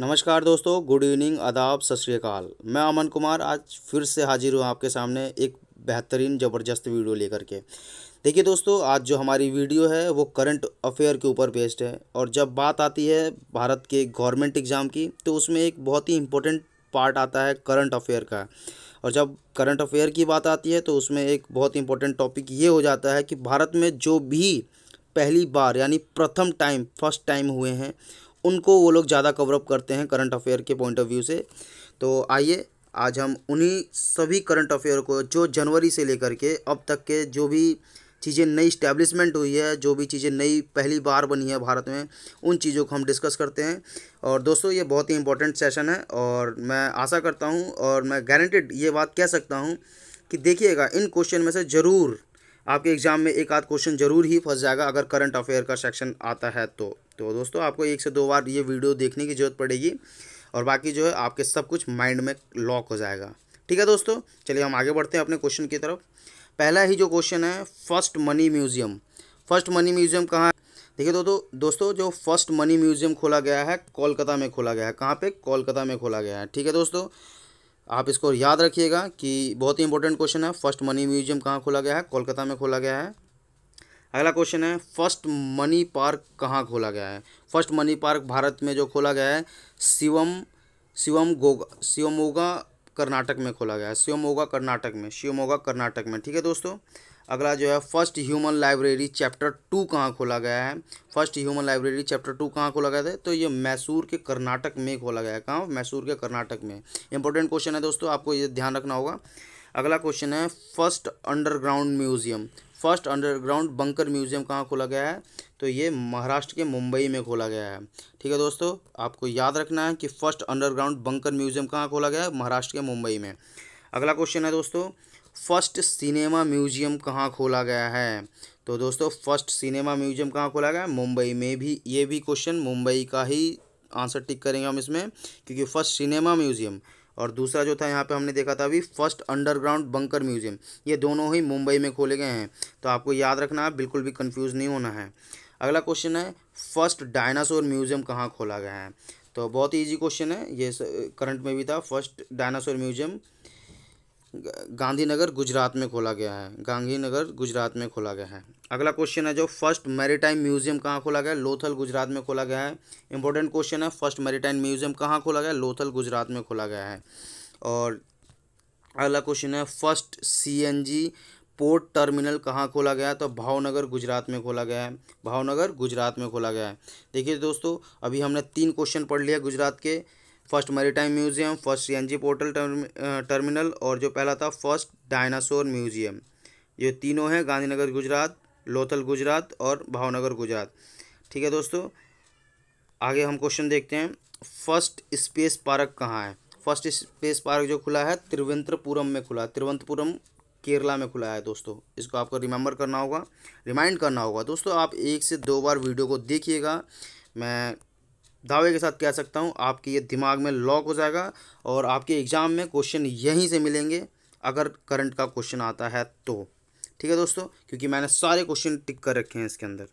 नमस्कार दोस्तों good evening आदाब सत श्रीकाल मैं अमन कुमार आज फिर से हाजिर हूँ आपके सामने एक बेहतरीन ज़बरदस्त वीडियो लेकर के देखिए दोस्तों आज जो हमारी वीडियो है वो करंट अफेयर के ऊपर बेस्ड है और जब बात आती है भारत के गवर्नमेंट एग्ज़ाम की तो उसमें एक बहुत ही इंपॉर्टेंट पार्ट आता है करंट अफेयर का और जब करंट अफेयर की बात आती है तो उसमें एक बहुत इंपॉर्टेंट टॉपिक ये हो जाता है कि भारत में जो भी पहली बार यानी प्रथम टाइम फर्स्ट टाइम हुए हैं उनको वो लोग ज़्यादा कवरअप करते हैं करंट अफेयर के पॉइंट ऑफ व्यू से तो आइए आज हम उन्हीं सभी करंट अफेयर को जो जनवरी से लेकर के अब तक के जो भी चीज़ें नई इस्टेब्लिशमेंट हुई है जो भी चीज़ें नई पहली बार बनी है भारत में उन चीज़ों को हम डिस्कस करते हैं और दोस्तों ये बहुत ही इंपॉर्टेंट सेशन है और मैं आशा करता हूँ और मैं गारंटेड ये बात कह सकता हूँ कि देखिएगा इन क्वेश्चन में से ज़रूर आपके एग्ज़ाम में एक आध क्वेश्चन ज़रूर ही फंस जाएगा अगर करंट अफेयर का सेक्शन आता है तो तो दोस्तों आपको एक से दो बार ये वीडियो देखने की ज़रूरत पड़ेगी और बाकी जो है आपके सब कुछ माइंड में लॉक हो जाएगा ठीक है दोस्तों चलिए हम आगे बढ़ते हैं अपने क्वेश्चन की तरफ पहला ही जो क्वेश्चन है first money museum first money museum कहाँ देखिए दोस्तों दोस्तों जो फर्स्ट मनी म्यूज़ियम खोला गया है कोलकाता में खोला गया है कहाँ पे कोलकाता में खोला गया है ठीक है दोस्तों आप इसको याद रखिएगा कि बहुत ही इंपॉर्टेंट क्वेश्चन है फर्स्ट मनी म्यूजियम कहाँ खोला गया है कोलकाता में खोला गया है अगला क्वेश्चन है फर्स्ट मनी पार्क कहाँ खोला गया है फर्स्ट मनी पार्क भारत में जो खोला गया है शिवम शिवम गोगा शिवमोगा कर्नाटक में खोला गया है शिवमोगा कर्नाटक में शिवमोगा कर्नाटक में ठीक है दोस्तों अगला जो है first human library chapter two कहाँ खोला गया है first human library chapter two कहाँ खोला गया था तो ये मैसूर के कर्नाटक में खोला गया है कहाँ मैसूर के कर्नाटक में इंपॉर्टेंट क्वेश्चन है दोस्तों आपको ये ध्यान रखना होगा अगला क्वेश्चन है first underground museum first underground bunker museum कहाँ खोला गया है तो ये महाराष्ट्र के मुंबई में खोला गया है ठीक है दोस्तों आपको याद रखना है कि फर्स्ट अंडरग्राउंड बंकर म्यूजियम कहाँ खोला गया है महाराष्ट्र के मुंबई में अगला क्वेश्चन है दोस्तों फर्स्ट सिनेमा म्यूजियम कहाँ खोला गया है तो दोस्तों फर्स्ट सिनेमा म्यूजियम कहाँ खोला गया है मुंबई में भी ये भी क्वेश्चन मुंबई का ही आंसर टिक करेंगे हम इसमें क्योंकि फर्स्ट सिनेमा म्यूजियम और दूसरा जो था यहाँ पे हमने देखा था अभी फर्स्ट अंडरग्राउंड बंकर म्यूजियम ये दोनों ही मुंबई में खोले गए हैं तो आपको याद रखना है बिल्कुल भी कंफ्यूज नहीं होना है अगला क्वेश्चन है फर्स्ट डायनासोर म्यूजियम कहाँ खोला गया है तो बहुत ही ईजी क्वेश्चन है ये करंट में भी था first dinosaur museum Gandhinagar Gujarat में खोला गया है गांधीनगर गुजरात में खोला गया है अगला क्वेश्चन है जो फर्स्ट मैरीटाइम म्यूजियम कहाँ खोला गया लोथल गुजरात में खोला गया है इंपॉर्टेंट क्वेश्चन है फर्स्ट मैरीटाइम म्यूजियम कहाँ खोला गया लोथल गुजरात में खोला गया है और अगला क्वेश्चन है फर्स्ट सी पोर्ट टर्मिनल कहाँ खोला गया तो भावनगर गुजरात में खोला गया है भावनगर गुजरात में खोला गया है देखिए दोस्तों अभी हमने तीन क्वेश्चन पढ़ लिया गुजरात के first maritime museum first sea portal terminal और जो पहला था फर्स्ट डायनासोर म्यूजियम ये तीनों हैं गांधीनगर गुजरात लोथल गुजरात और भावनगर गुजरात ठीक है दोस्तों आगे हम क्वेश्चन देखते हैं फर्स्ट स्पेस पार्क कहाँ है फर्स्ट स्पेस पार्क जो खुला है त्रिवेंद्रपुरम में खुला तिरुवनंतपुरम केरला में खुला है दोस्तों इसको आपको रिमेंबर करना होगा रिमाइंड करना होगा दोस्तों आप एक से दो बार वीडियो को देखिएगा मैं दावे के साथ कह सकता हूँ आपके ये दिमाग में लॉक हो जाएगा और आपके एग्ज़ाम में क्वेश्चन यहीं से मिलेंगे अगर करंट का क्वेश्चन आता है तो ठीक है दोस्तों क्योंकि मैंने सारे क्वेश्चन टिक कर रखे हैं इसके अंदर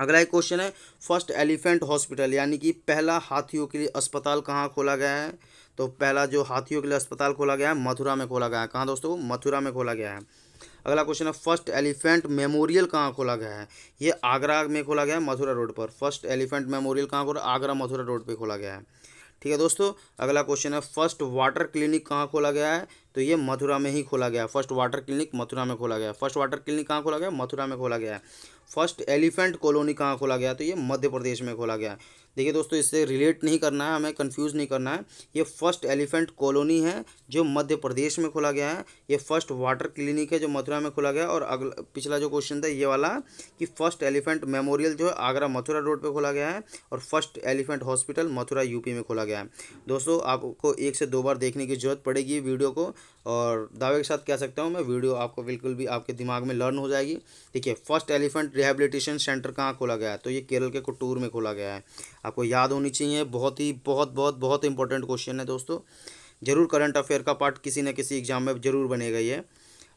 अगला एक क्वेश्चन है फर्स्ट एलिफेंट हॉस्पिटल यानी कि पहला हाथियों के लिए अस्पताल कहाँ खोला गया है तो पहला जो हाथियों के लिए अस्पताल खोला गया है मथुरा में खोला गया है कहाँ दोस्तों मथुरा में खोला गया है अगला क्वेश्चन है फर्स्ट एलिफेंट मेमोरियल कहाँ खोला गया है ये आगरा में खोला गया है मथुरा रोड पर फर्स्ट एलिफेंट मेमोरियल कहाँ खोला आगरा मथुरा रोड पर खोला गया है ठीक है दोस्तों अगला क्वेश्चन है फर्स्ट वाटर क्लिनिक कहाँ खोला गया है तो ये मथुरा में ही खोला गया है फर्स्ट वाटर क्लिनिक मथुरा में खोला गया है फर्स्ट वाटर क्लिनिक कहाँ खोला गया मथुरा में खोला गया है फर्स्ट एलिफेंट कॉलोनी कहाँ खोला गया तो ये मध्य प्रदेश में खोला गया है देखिए दोस्तों इससे रिलेट नहीं करना है हमें कंफ्यूज नहीं करना है ये फर्स्ट एलिफेंट कॉलोनी है जो मध्य प्रदेश में खोला गया है ये फर्स्ट वाटर क्लिनिक है जो मथुरा में खोला गया और अगला पिछला जो क्वेश्चन था ये वाला कि फर्स्ट एलिफेंट मेमोरियल जो है आगरा मथुरा रोड पर खोला गया है और first elephant hospital Mathura UP में खोला गया है दोस्तों आपको एक से दो बार देखने की जरूरत पड़ेगी वीडियो को और दावे के साथ कह सकता हूँ मैं वीडियो आपको बिल्कुल भी आपके दिमाग में लर्न हो जाएगी देखिए फर्स्ट एलिफेंट रिहेबिलिटेशन सेंटर कहाँ खोला गया है तो ये केरल के कुट्टूर में खोला गया है आपको याद होनी चाहिए बहुत ही बहुत बहुत बहुत इंपॉर्टेंट क्वेश्चन है दोस्तों जरूर करंट अफेयर का पार्ट किसी न किसी एग्जाम में जरूर बनेगा ये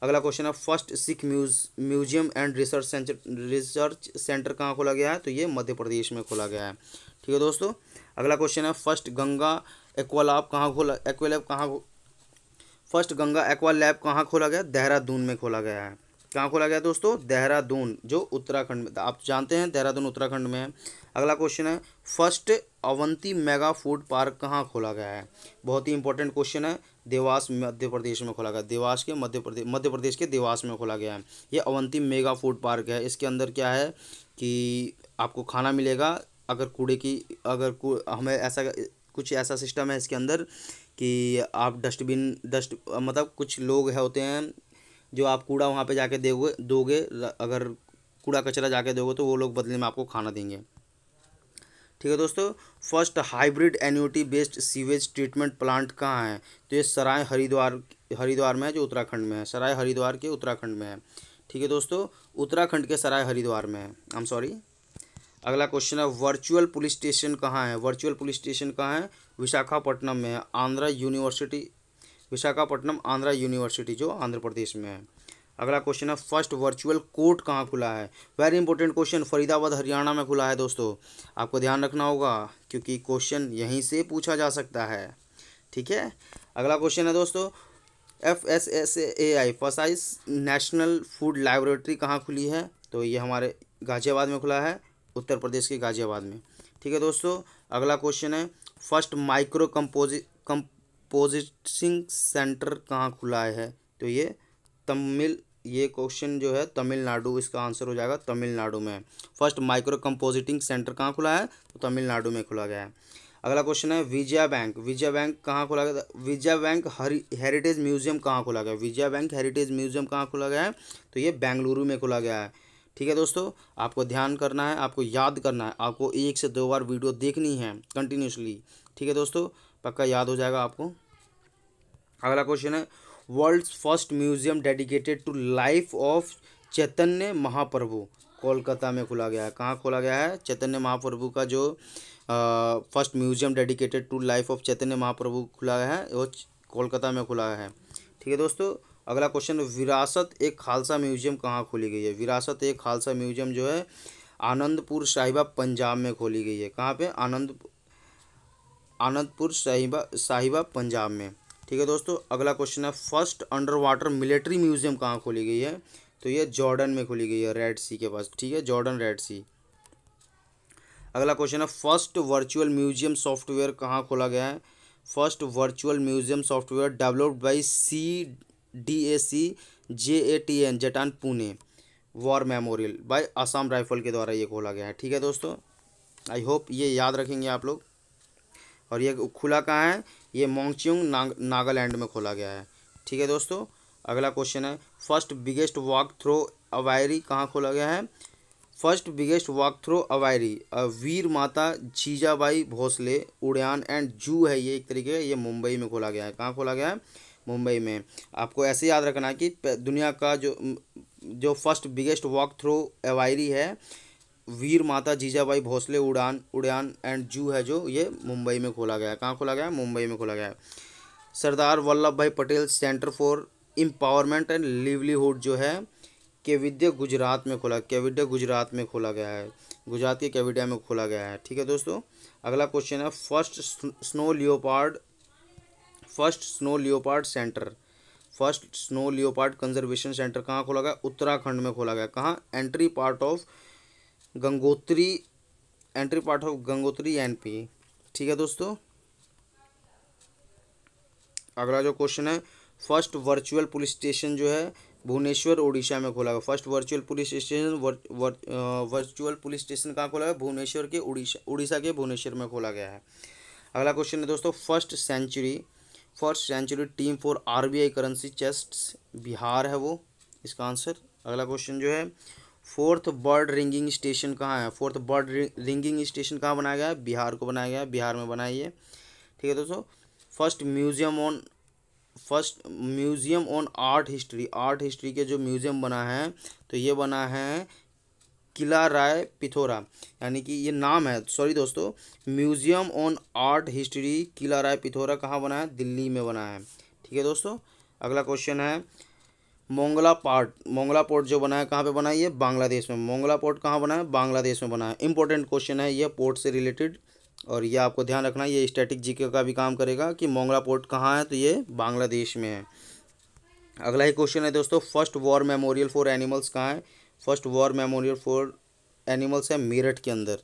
अगला क्वेश्चन है first Sikh muse museum and research centre research centre कहाँ खोला गया है तो ये मध्य प्रदेश में खोला गया है ठीक है दोस्तों अगला क्वेश्चन है फर्स्ट गंगा एक्वा लैब कहाँ खोला एक्वा लैब कहाँ फर्स्ट गंगा एक्वा लैब कहाँ खोला गया देहरादून में खोला गया है कहाँ खोला गया दोस्तों देहरादून जो उत्तराखंड में आप जानते हैं देहरादून उत्तराखंड में है अगला क्वेश्चन है first Avanti mega food park कहाँ खोला गया है बहुत ही इंपॉर्टेंट क्वेश्चन है देवास मध्य प्रदेश में खोला गया देवास के मध्य प्रदेश मध्य प्रदेश के देवास में खोला गया है ये अवंती मेगा फूड पार्क है इसके अंदर क्या है कि आपको खाना मिलेगा अगर कूड़े की अगर हमें ऐसा कुछ ऐसा सिस्टम है इसके अंदर कि आप डस्टबिन डस्ट मतलब कुछ लोग है होते हैं जो आप कूड़ा वहाँ पे जाके दोगे दोगे अगर कूड़ा कचरा जाके दोगे तो वो लोग बदले में आपको खाना देंगे ठीक है दोस्तों first hybrid annuity based sewage treatment plant कहाँ है तो ये सराय हरिद्वार हरिद्वार में है जो उत्तराखंड में है सराय हरिद्वार के उत्तराखंड में है ठीक है दोस्तों उत्तराखंड के सराय हरिद्वार में है आई एम सॉरी अगला क्वेश्चन है वर्चुअल पुलिस स्टेशन कहाँ है वर्चुअल पुलिस स्टेशन कहाँ है विशाखापट्टनम में है आंध्रा यूनिवर्सिटी विशाखापट्टनम आंध्रा यूनिवर्सिटी जो आंध्र प्रदेश में है अगला क्वेश्चन है फर्स्ट वर्चुअल कोर्ट कहाँ खुला है very important question Faridabad Haryana में खुला है दोस्तों आपको ध्यान रखना होगा क्योंकि क्वेश्चन यहीं से पूछा जा सकता है ठीक है अगला क्वेश्चन है दोस्तों F S S A I फसाइस नेशनल फूड लाइब्रेटरी कहाँ खुली है तो ये हमारे गाजियाबाद में खुला है उत्तर प्रदेश के गाजियाबाद में ठीक है दोस्तों अगला क्वेश्चन है फर्स्ट माइक्रो कंपोजि कम पोजिशिंग सेंटर कहाँ खुला है तो ये तमिल ये क्वेश्चन जो है तमिलनाडु इसका आंसर हो जाएगा तमिलनाडु में फर्स्ट माइक्रो कंपोजिटिंग सेंटर कहाँ खुला है तो तमिलनाडु में खुला गया है अगला क्वेश्चन है विजया बैंक विजया बैंक कहाँ खुला गया विजया बैंक हरी हेरिटेज म्यूजियम कहाँ खुला गया विजया बैंक हेरिटेज म्यूजियम कहाँ खुला गया है तो ये बेंगलुरु में खुला गया है ठीक है दोस्तों आपको ध्यान करना है आपको याद करना है आपको एक से दो बार वीडियो देखनी है कंटिन्यूसली ठीक है दोस्तों पक्का याद हो जाएगा आपको अगला क्वेश्चन है world first museum dedicated to life of Chaitanya Mahaprabhu Kolkata में खोला गया है कहाँ खोला गया है चैतन्य महाप्रभु का जो first museum dedicated to life of Chaitanya Mahaprabhu खुला गया है वो कोलकाता में खुला है ठीक है दोस्तों अगला क्वेश्चन विरासत एक खालसा म्यूजियम कहाँ खोली गई है विरासत एक खालसा म्यूजियम जो है आनंदपुर साहिबा पंजाब में खोली गई है कहाँ पे आनंद आनंदपुर साहिबा साहिबा पंजाब में ठीक है दोस्तों अगला क्वेश्चन है first under water military museum कहाँ खोली गई है तो ये जॉर्डन में खोली गई है रेड सी के पास ठीक है जॉर्डन रेड सी अगला क्वेश्चन है फर्स्ट वर्चुअल म्यूजियम सॉफ्टवेयर कहाँ खोला गया है first virtual museum software developed by C D A C J A T N जटान Pune war memorial by Assam rifle के द्वारा ये खोला गया है ठीक है दोस्तों आई होप ये याद रखेंगे आप लोग और ये खुला कहाँ है ये मोंगचियोंग नाग नागालैंड में खोला गया है ठीक है दोस्तों अगला क्वेश्चन है first biggest walk through aviary कहाँ खोला गया है first biggest walk through aviary Veer Mata Jijabai Bhosle उड़ान एंड जू है ये एक तरीके का ये मुंबई में खोला गया है कहाँ खोला गया है मुंबई में आपको ऐसे याद रखना कि दुनिया का जो जो first biggest walk through aviary है वीर माता जीजाबाई भोसले उड़ान उड़ान एंड जू है जो ये मुंबई में खोला गया है कहाँ खोला गया है मुंबई में खोला गया है Sardar Vallabh Bhai Patel centre for empowerment and livelihood जो है केविद्या गुजरात में खोला केविद्या गुजरात में खोला गया है गुजरात के केविडिया में खोला गया है ठीक है दोस्तों अगला क्वेश्चन है first snow leopard first snow leopard centre first snow leopard conservation centre कहाँ खोला गया उत्तराखंड में खोला गया कहाँ entry part of Gangotri entry part of Gangotri N P ठीक है दोस्तों अगला जो क्वेश्चन है फर्स्ट वर्चुअल पुलिस स्टेशन जो है भुवनेश्वर उड़ीसा में खोला गया first virtual police station virtual police station कहाँ खोला गया भुवनेश्वर के उड़ीसा उड़ीसा के भुवनेश्वर में खोला गया है अगला क्वेश्चन है दोस्तों first century first century team for RBI currency chest Bihar है वो इसका आंसर अगला क्वेश्चन जो है फोर्थ बर्ड रिंगिंग स्टेशन कहाँ है फोर्थ बर्ड रिंगिंग स्टेशन कहाँ बनाया गया है बिहार को बनाया गया है बिहार में बनाइए ठीक है दोस्तों first museum on first museum on art history art history के जो म्यूजियम बना है तो ये बना है किला राय पिथोरा यानी कि ये नाम है सॉरी दोस्तों museum on art history Qila Rai Pithora कहाँ बना है दिल्ली में बना है ठीक है दोस्तों अगला क्वेश्चन है मोंगला पार्ट मोंगला पोर्ट जो बना है कहाँ पे बना है ये बांग्लादेश में मोंगला पोर्ट कहाँ बना है बांग्लादेश में बना है इंपॉर्टेंट क्वेश्चन है ये पोर्ट से रिलेटेड और ये आपको ध्यान रखना ये स्टैटिक जीके का भी काम करेगा कि मोंगला पोर्ट कहाँ है तो ये बांग्लादेश में है अगला ही क्वेश्चन है दोस्तों first war memorial for animals कहाँ है first war memorial for animals है मेरठ के अंदर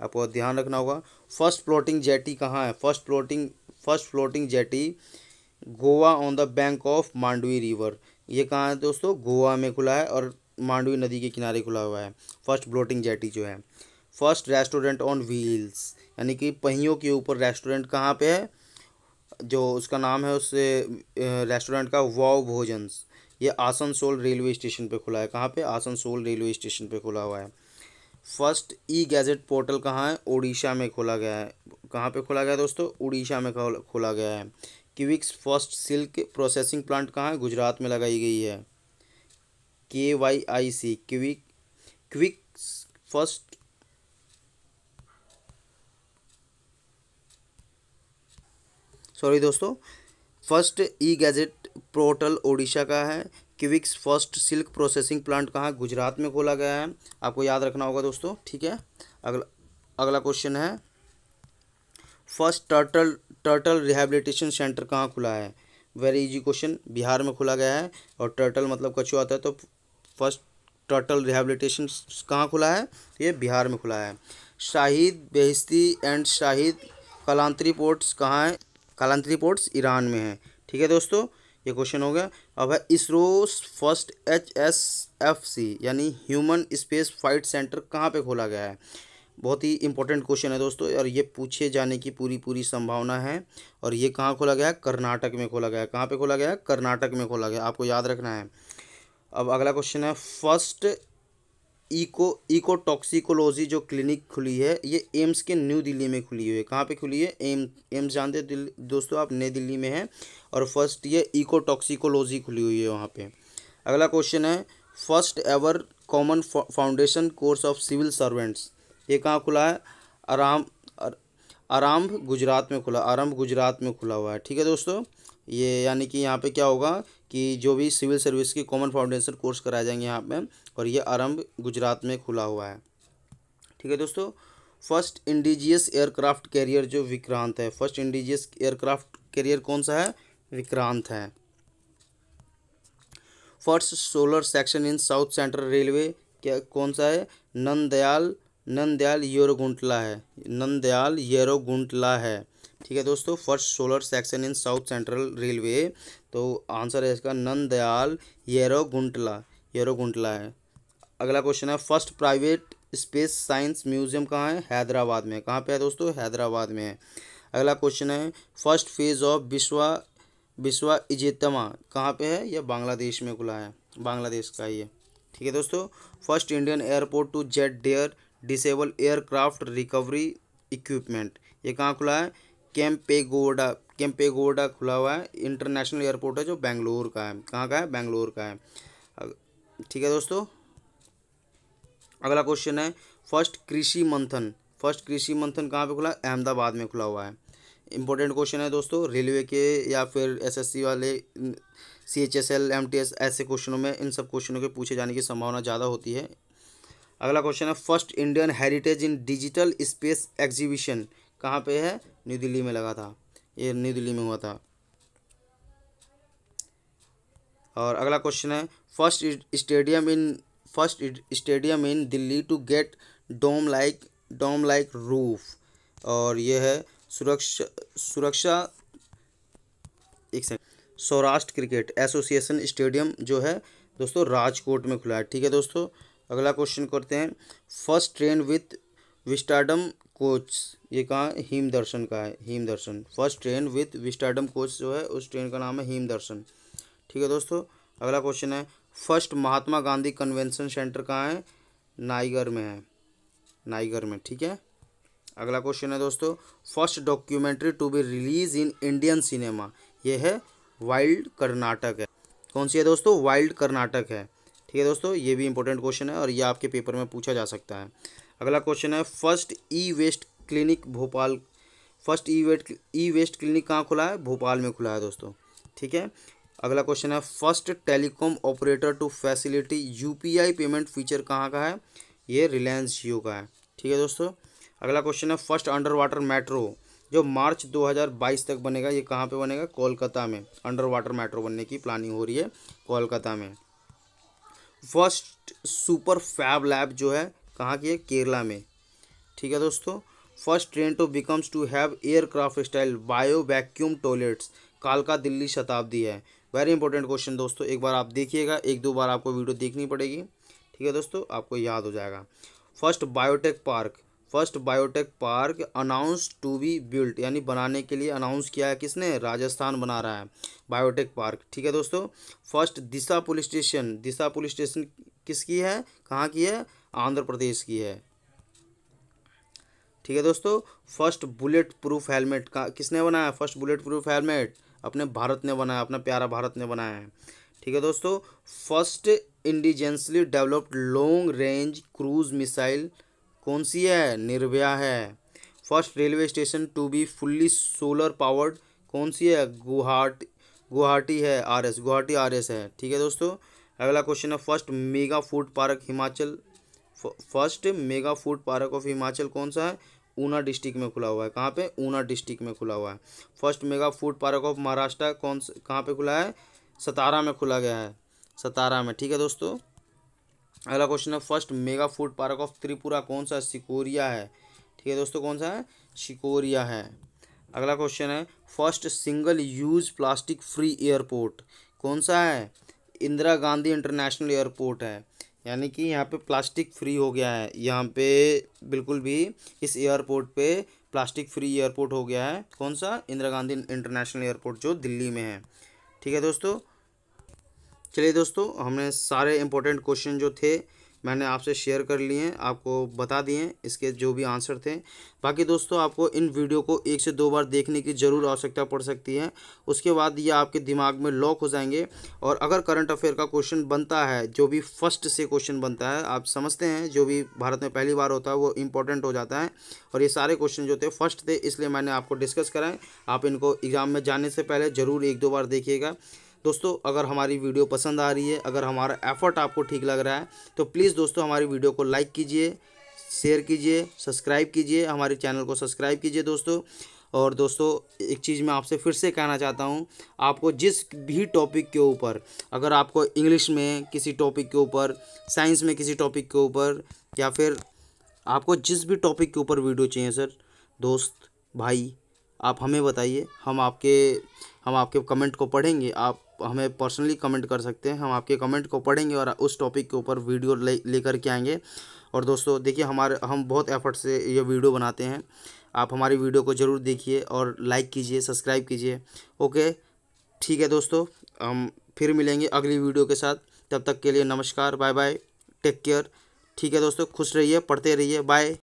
आपको ध्यान रखना होगा फर्स्ट फ्लोटिंग जेटी कहाँ है first floating first floating jetty Goa on the bank of Mandovi river ये कहाँ है दोस्तों गोवा में खुला है और मांडवी नदी के किनारे खुला हुआ है फर्स्ट ब्लोटिंग जेटी जो है फर्स्ट रेस्टोरेंट ऑन व्हील्स यानी कि पहियों के ऊपर रेस्टोरेंट कहाँ पे है जो उसका नाम है उस रेस्टोरेंट का वाव भोजन ये आसनसोल रेलवे स्टेशन पे खुला है कहाँ पे आसनसोल रेलवे स्टेशन पे खुला हुआ है फर्स्ट ई गैजेट पोर्टल कहाँ है उड़ीसा में खोला गया है कहाँ पे खोला गया दोस्तों उड़ीसा में खोला गया है quicks first silk processing plant कहाँ है गुजरात में लगाई गई है K Y I C quick quick first sorry दोस्तों first e gadget portal Odisha का है quicks first silk processing plant कहाँ गुजरात में खोला गया है आपको याद रखना होगा दोस्तों ठीक है अगला अगला क्वेश्चन है first turtle turtle rehabilitation centre कहाँ खुला है वेरी इजी क्वेश्चन बिहार में खुला गया है और टर्टल मतलब कछु आता है तो फर्स्ट टर्टल रिहेबिलिटेशन कहाँ खुला है ये बिहार में खुला है Shahid Beheshti and Shahid Kalantari ports कहाँ हैं कलांतरी पोर्ट्स ईरान में है ठीक है दोस्तों ये क्वेश्चन हो गया अब है ISRO first H S F C यानी ह्यूमन स्पेस फाइट सेंटर कहाँ पे खोला गया है बहुत ही इंपॉर्टेंट क्वेश्चन है दोस्तों और ये पूछे जाने की पूरी पूरी संभावना है और ये कहाँ खोला गया कर्नाटक में खोला गया कहाँ पे खोला गया कर्नाटक में खोला गया आपको याद रखना है अब अगला क्वेश्चन है फर्स्ट इको इको टॉक्सिकोलॉजी जो क्लिनिक खुली है ये एम्स के न्यू दिल्ली में खुली हुई है कहाँ पे खुली है एम एम्स जानते दोस्तों आप नई दिल्ली में हैं और फर्स्ट ये इको टॉक्सिकोलॉजी खुली हुई है वहाँ पे अगला क्वेश्चन है first ever common foundation course of civil servants ये कहाँ खुला है आराम आरंभ गुजरात में खुला आरंभ गुजरात में खुला हुआ है ठीक है दोस्तों ये यानी कि यहाँ पे क्या होगा कि जो भी सिविल सर्विस की कॉमन फाउंडेशन कोर्स कराए जाएंगे यहाँ पे और ये आरंभ गुजरात में खुला हुआ है ठीक है दोस्तों फर्स्ट इंडिजियस एयरक्राफ्ट कैरियर जो विक्रांत है फर्स्ट इंडिजियस एयरक्राफ्ट कैरियर कौन सा है विक्रांत है first solar section in south central railway क्या कौन सा है नंदयाल नंदयाल येरोगुंटला है नंदयाल येरोगुंटला है ठीक है दोस्तों first solar section in south central railway तो आंसर है इसका नंदयाल येरोगुंटला येरोगुंटला है अगला क्वेश्चन है first private space science museum कहाँ है हैदराबाद में कहाँ पे है दोस्तों हैदराबाद में है अगला क्वेश्चन है फर्स्ट फेज ऑफ विश्वा विश्वा इजतमा कहाँ पे है यह बांग्लादेश में खुला है बांग्लादेश का ये ठीक है दोस्तों first Indian airport to get their disable aircraft recovery equipment ये कहाँ खुला है कैम्पेगोडा कैम्पेगोडा खुला हुआ है इंटरनेशनल एयरपोर्ट है जो बेंगलोर का है कहाँ का है बेंगलोर का है ठीक है दोस्तों अगला क्वेश्चन है फर्स्ट कृषि मंथन फर्स्ट कृषि मंथन कहाँ पे खुला अहमदाबाद में खुला हुआ है इंपॉर्टेंट क्वेश्चन है दोस्तों रेलवे के या फिर एसएससी वाले C H S L M T S ऐसे क्वेश्चनों में इन सब क्वेश्चनों के पूछे जाने की संभावना ज़्यादा होती है अगला क्वेश्चन है first Indian heritage in digital space exhibition कहाँ पे है न्यू दिल्ली में लगा था ये न्यू दिल्ली में हुआ था और अगला क्वेश्चन है first stadium in first stadium in Delhi to get dome like dome like roof और ये है सुरक्षा सुरक्षा एक second Saurashtra cricket association stadium जो है दोस्तों राजकोट में खुला है ठीक है दोस्तों अगला क्वेश्चन करते हैं first train with vistadome coach ये कहाँ हिम दर्शन का है Him Darshan first train with vistadome coach जो है उस ट्रेन का नाम है हिम दर्शन ठीक है दोस्तों अगला क्वेश्चन है first Mahatma Gandhi convention centre कहाँ है नाइगर में है नाइगर में ठीक है अगला क्वेश्चन है दोस्तों first documentary to be release in Indian cinema ये है वाइल्ड कर्नाटक है कौन सी है दोस्तों वाइल्ड कर्नाटक है ठीक है दोस्तों ये भी इंपॉर्टेंट क्वेश्चन है और ये आपके पेपर में पूछा जा सकता है अगला क्वेश्चन है first e waste clinic Bhopal first e wet e waste clinic कहाँ खुला है भोपाल में खुला है दोस्तों ठीक है अगला क्वेश्चन है first telecom operator to facility UPI payment feature कहाँ का है ये रिलायंस जियो का है ठीक है दोस्तों अगला क्वेश्चन है फर्स्ट अंडर वाटर मेट्रो जो मार्च 2022 तक बनेगा ये कहाँ पे बनेगा कोलकाता में अंडर वाटर मेट्रो बनने की प्लानिंग हो रही है कोलकाता में फर्स्ट सुपर फैब लैब जो है कहाँ की है केरला में ठीक है दोस्तों first train to becomes to have aircraft style bio vacuum toilets कालका दिल्ली शताब्दी है वेरी इंपॉर्टेंट क्वेश्चन दोस्तों एक बार आप देखिएगा एक दो बार आपको वीडियो देखनी पड़ेगी ठीक है दोस्तों आपको याद हो जाएगा first biotech park first biotech park announce to be built यानी बनाने के लिए अनाउंस किया है किसने राजस्थान बना रहा है बायोटेक पार्क ठीक है दोस्तों first Disha police station Disha police station किसकी है कहाँ की है आंध्र प्रदेश की है ठीक है दोस्तों फर्स्ट बुलेट प्रूफ हेलमेट का किसने बनाया फर्स्ट बुलेट प्रूफ हेलमेट अपने भारत ने बनाया अपना प्यारा भारत ने बनाया है ठीक है दोस्तों first indigenously developed long range cruise missile कौन सी है निर्भया है first railway station to be fully solar powered कौन सी है गुवाहाटी गुवाहाटी है R S Guwahati R S है ठीक है दोस्तों अगला क्वेश्चन है first mega food park Himachal first mega food park of Himachal कौन सा है ऊना डिस्ट्रिक्ट में खुला हुआ है कहाँ पे ऊना डिस्ट्रिक्ट में खुला हुआ है first mega food park of Maharashtra कौन सा कहाँ पर खुला है सतारा में खुला गया है सतारा में ठीक है दोस्तों अगला क्वेश्चन है first mega food park of Tripura कौन सा सिकोरिया है ठीक है दोस्तों कौन सा है सिकोरिया है अगला क्वेश्चन है first single use plastic free airport कौन सा है इंदिरा गांधी इंटरनेशनल एयरपोर्ट है यानी कि यहाँ पे प्लास्टिक फ्री हो गया है यहाँ पे बिल्कुल भी इस एयरपोर्ट पे प्लास्टिक फ्री एयरपोर्ट हो गया है कौन सा इंदिरा गांधी इंटरनेशनल एयरपोर्ट जो दिल्ली में है ठीक है दोस्तों चलिए दोस्तों हमने सारे इम्पोर्टेंट क्वेश्चन जो थे मैंने आपसे शेयर कर लिए हैं आपको बता दिए हैं इसके जो भी आंसर थे बाकी दोस्तों आपको इन वीडियो को एक से दो बार देखने की ज़रूर आवश्यकता पड़ सकती है उसके बाद ये आपके दिमाग में लॉक हो जाएंगे और अगर करंट अफेयर का क्वेश्चन बनता है जो भी फर्स्ट से क्वेश्चन बनता है आप समझते हैं जो भी भारत में पहली बार होता है वो इम्पोर्टेंट हो जाता है और ये सारे क्वेश्चन जो थे फर्स्ट थे इसलिए मैंने आपको डिस्कस कराएं आप इनको एग्ज़ाम में जाने से पहले ज़रूर एक दो बार देखिएगा दोस्तों अगर हमारी वीडियो पसंद आ रही है अगर हमारा एफर्ट आपको ठीक लग रहा है तो प्लीज़ दोस्तों हमारी वीडियो को लाइक कीजिए शेयर कीजिए सब्सक्राइब कीजिए हमारे चैनल को सब्सक्राइब कीजिए दोस्तों और दोस्तों एक चीज़ मैं आपसे फिर से कहना चाहता हूँ आपको जिस भी टॉपिक के ऊपर अगर आपको इंग्लिश में किसी टॉपिक के ऊपर साइंस में किसी टॉपिक के ऊपर या फिर आपको जिस भी टॉपिक के ऊपर वीडियो चाहिए सर दोस्त भाई आप हमें बताइए हम आपके हम आपके कमेंट को पढ़ेंगे आप हमें पर्सनली कमेंट कर सकते हैं हम आपके कमेंट को पढ़ेंगे और उस टॉपिक के ऊपर वीडियो ले लेकर के आएंगे और दोस्तों देखिए हमारे हम बहुत एफर्ट से ये वीडियो बनाते हैं आप हमारी वीडियो को ज़रूर देखिए और लाइक कीजिए सब्सक्राइब कीजिए ओके ठीक है दोस्तों हम फिर मिलेंगे अगली वीडियो के साथ तब तक के लिए नमस्कार बाय बाय टेक केयर ठीक है दोस्तों खुश रहिए पढ़ते रहिए बाय